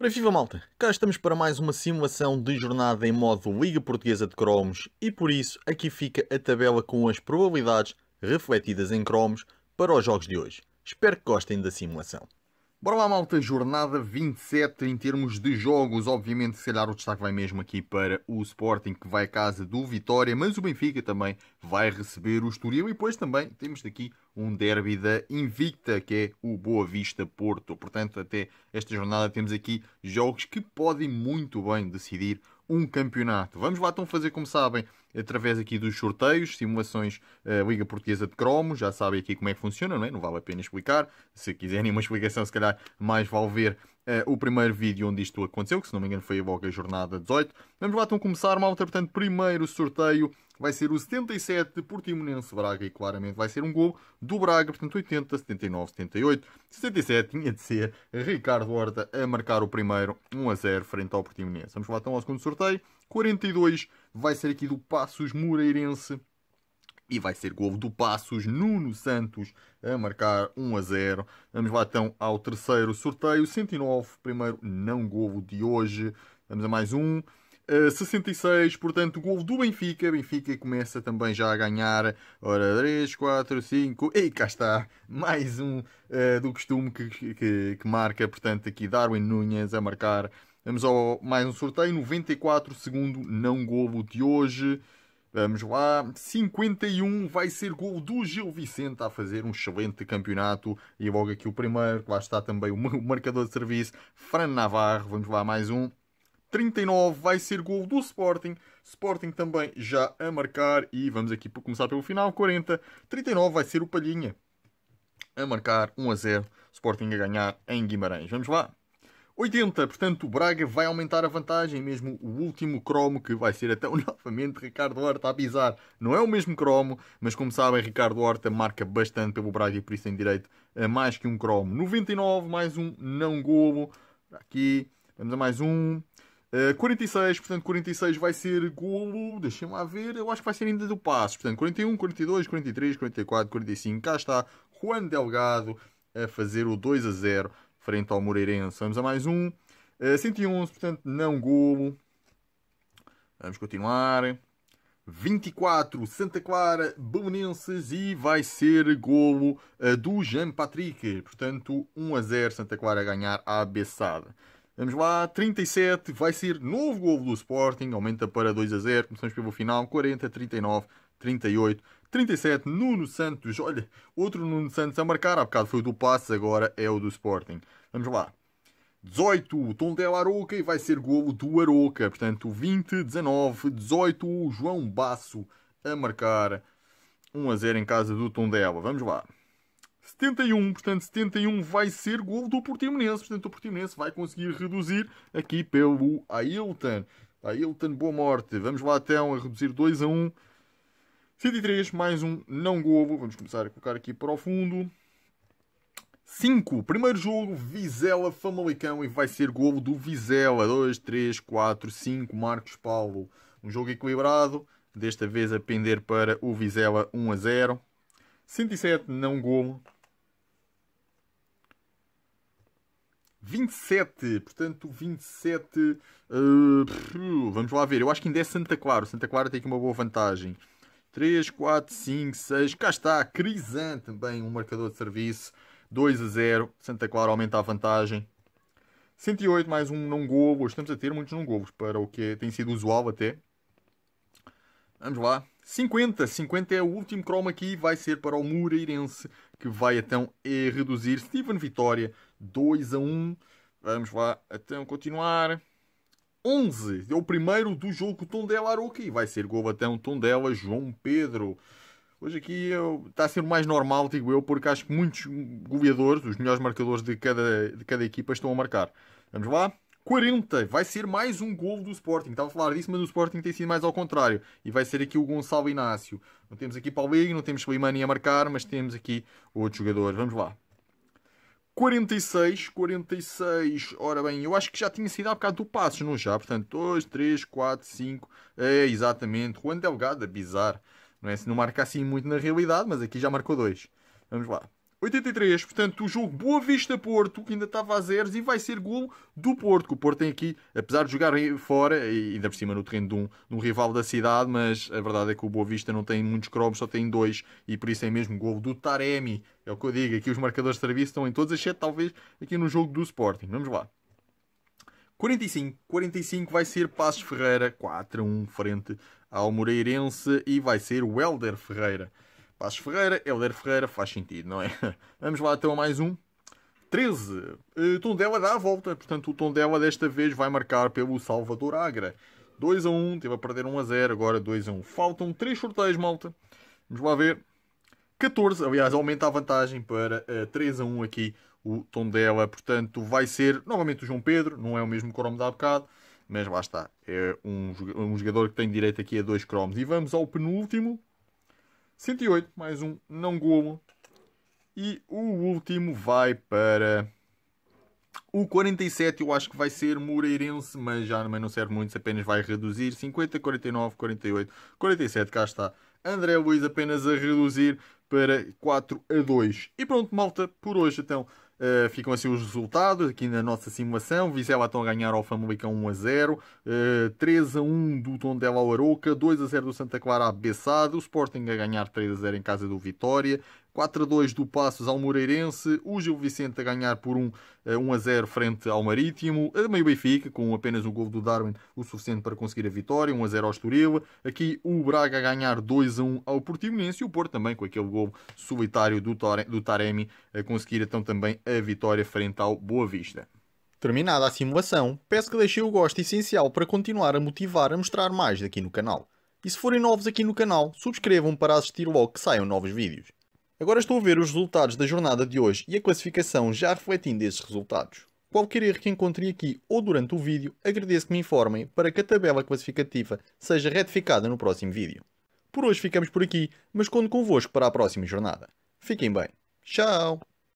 Para viva malta, cá estamos para mais uma simulação de jornada em modo Liga Portuguesa de Cromos e por isso aqui fica a tabela com as probabilidades refletidas em cromos para os jogos de hoje. Espero que gostem da simulação. Bora lá, malta, jornada 27 em termos de jogos. Obviamente, se calhar o destaque vai mesmo aqui para o Sporting, que vai à casa do Vitória, mas o Benfica também vai receber o Estoril. E depois também temos daqui um derby da Invicta, que é o Boa Vista Porto. Portanto, até esta jornada temos aqui jogos que podem muito bem decidir um campeonato. Vamos lá então fazer, como sabem, através aqui dos sorteios, simulações uh, Liga Portuguesa de Cromos, já sabem aqui como é que funciona, não, é? não vale a pena explicar. Se quiserem uma explicação, se calhar mais vale ver uh, o primeiro vídeo onde isto aconteceu, que se não me engano foi a Boca jornada 18. Vamos lá então começar, malta, portanto, primeiro sorteio vai ser o 77 Portimonense Braga e claramente vai ser um gol do Braga, portanto 80, 79, 78, 77 tinha de ser Ricardo Horta a marcar o primeiro 1 a 0 frente ao Portimonense. Vamos lá então ao segundo sorteio, 42 vai ser aqui do Passos Moreirense e vai ser gol do Passos Nuno Santos a marcar 1 a 0. Vamos lá então ao terceiro sorteio, 109, primeiro não gol de hoje. Vamos a mais um. 66, eh, portanto, gol do Benfica. Benfica começa também já a ganhar. Ora, 3, 4, 5. E cá está. Mais um uh, do costume que, que, que, marca. Portanto, aqui Darwin Nunes a marcar. Vamos ao mais um sorteio. 94, segundo não gol de hoje. Vamos lá, 51 vai ser gol do Gil Vicente a fazer um excelente campeonato. E logo aqui o primeiro, lá está também o marcador de serviço, Fran Navarro. Vamos lá, mais um. 39 vai ser gol do Sporting. Sporting também já a marcar. E vamos aqui começar pelo final. 40, 39 vai ser o Palhinha a marcar 1 a 0. Sporting a ganhar em Guimarães. Vamos lá. 80, portanto, o Braga vai aumentar a vantagem, mesmo o último cromo, que vai ser até novamente Ricardo Horta a pisar. Não é o mesmo cromo, mas como sabem, Ricardo Horta marca bastante pelo Braga e por isso tem direito a mais que um cromo. 99, mais um não golo. Aqui, vamos a mais um. 46, eh, portanto, 46 vai ser golo, deixem-me lá ver, eu acho que vai ser ainda do passo. Portanto, 41, 42, 43, 44, 45, cá está Juan Delgado a fazer o 2 a 0 frente ao Moreirense. Vamos a mais um. Uh, eh, 111, portanto, não golo. Vamos continuar. 24, Santa Clara, Belenenses e vai ser golo uh, do Jean Patrick. Portanto, 1 a 0, Santa Clara a ganhar a abessada. Vamos lá, 37, vai ser novo gol do Sporting, aumenta para 2 a 0, começamos pelo final, 40, 39, 38, 37, Nuno Santos, olha, outro Nuno Santos a marcar, há bocado foi o do Passos, agora é o do Sporting. Vamos lá, 18, Tondela Aroca e vai ser golo do Aroca, portanto 20, 19, 18, João Basso a marcar 1 a 0 em casa do Tondela, vamos lá. 71, portanto 71 vai ser gol do Portimonense, portanto o Portimonense vai conseguir reduzir aqui pelo Ailton. Ailton, boa morte. Vamos lá então a reduzir 2 a 1. 103, mais um não golo. Vamos começar a colocar aqui para o fundo. 5. Primeiro jogo, Vizela Famalicão e vai ser golo do Vizela. 2, 3, 4, 5, Marcos Paulo. Um jogo equilibrado, desta vez a pender para o Vizela 1 a 0. 107, não golo. 27, portanto, 27. Uh, eh, vamos lá ver, eu acho que ainda é Santa Clara. Santa Clara tem aqui uma boa vantagem. 3, 4, 5, 6. Cá está, Crisan também, um marcador de serviço. 2 a 0. Santa Clara aumenta a vantagem. 108 mais um não golo. Estamos a ter muitos não golos para o que tem sido usual até. Vamos lá. 50. 50 é o último chroma aqui. Vai ser para o Mureirense, que vai então eh, reduzir. Steven Vitória 2 a 1. Vamos lá, então continuar. 11 é o primeiro do jogo Tondela Aroca e vai ser Gobatão Tondela João Pedro. Hoje aqui eu, é está a ser mais normal, digo eu, porque acho que muitos goleadores, os melhores marcadores de cada, de cada equipa, estão a marcar. Vamos lá. 40 vai ser mais um gol do Sporting. Estava a falar disso, mas o Sporting tem sido mais ao contrário. E vai ser aqui o Gonçalo Inácio. Não temos aqui Paulinho, não temos Slimani a marcar, mas temos aqui outros jogadores Vamos lá. 46, 46, ora bem, eu acho que já tinha sido há bocado do Passos, não já? Portanto, 2, 3, 4, 5, é exatamente, Juan Delgado, bizarro, não é? Se não marca assim muito na realidade, mas aqui já marcou 2. Vamos lá, 83, portanto, o jogo Boa Vista-Porto, que ainda estava a zeros, e vai ser golo do Porto, que o Porto tem aqui, apesar de jogar fora, e ainda por cima no terreno de um, de um rival da cidade, mas a verdade é que o Boa Vista não tem muitos cromos, só tem dois, e por isso é mesmo golo do Taremi, é o que eu digo, aqui os marcadores de serviço estão em todas as talvez aqui no jogo do Sporting, vamos lá. 45, 45 vai ser Passos Ferreira, 4 a 1 frente ao Moreirense, e vai ser o Helder Ferreira. Passos Ferreira, Helder Ferreira, faz sentido, não é? Vamos lá então a mais um. 13. Uh, eh, Tondela dá a volta. Portanto, o Tondela desta vez vai marcar pelo Salvador Agra. 2 a 1. Teve a perder 1 a 0. Agora 2 a 1. Faltam 3 sorteios, malta. Vamos lá ver. 14. Aliás, aumenta a vantagem para uh, eh, 3 a 1 aqui o Tondela. Portanto, vai ser novamente o João Pedro. Não é o mesmo cromo da bocado. Mas lá está. É um, um jogador que tem direito aqui a 2 cromos. E vamos ao penúltimo. 108, mais um não golo. E o último vai para o 47. Eu acho que vai ser Moreirense, mas já mas não serve muito, apenas vai reduzir. 50, 49, 48, 47, cá está. André Luiz apenas a reduzir para 4 a 2. E pronto, malta, por hoje então Uh, ficam assim os resultados aqui na nossa simulação. Vizela estão a ganhar ao Famalicão 1 a 0, uh, 3 a 1 do Tondela ao Aroca, 2 a 0 do Santa Clara à Bessade, o Sporting a ganhar 3 a 0 em casa do Vitória, 4-2 do Passos ao Moreirense, o Gil Vicente a ganhar por 1 1 eh, a 0 frente ao Marítimo, a meio Benfica, com apenas um gol do Darwin o suficiente para conseguir a vitória, 1 a 0 ao Estoril, aqui o Braga a ganhar 2 a 1 ao Portimonense e o Porto também com aquele gol solitário do Taremi a conseguir então também a vitória frente ao Boa Vista. Terminada a simulação, peço que deixem o gosto essencial para continuar a motivar a mostrar mais daqui no canal. E se forem novos aqui no canal, subscrevam para assistir logo que saiam novos vídeos. Agora estou a ver os resultados da jornada de hoje e a classificação já refletindo esses resultados. Qualquer erro que encontrei aqui ou durante o vídeo, agradeço que me informem para que a tabela classificativa seja retificada no próximo vídeo. Por hoje ficamos por aqui, mas conto convosco para a próxima jornada. Fiquem bem. Tchau!